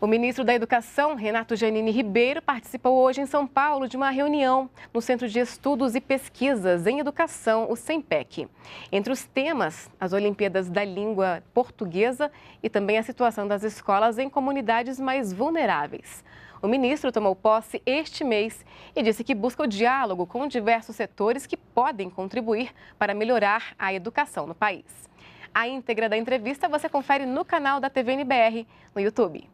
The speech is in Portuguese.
O ministro da Educação, Renato Janine Ribeiro, participou hoje em São Paulo de uma reunião no Centro de Estudos e Pesquisas em Educação, o Cempec. Entre os temas, as Olimpíadas da Língua Portuguesa e também a situação das escolas em comunidades mais vulneráveis. O ministro tomou posse este mês e disse que busca o diálogo com diversos setores que podem contribuir para melhorar a educação no país. A íntegra da entrevista você confere no canal da TVNBR no YouTube.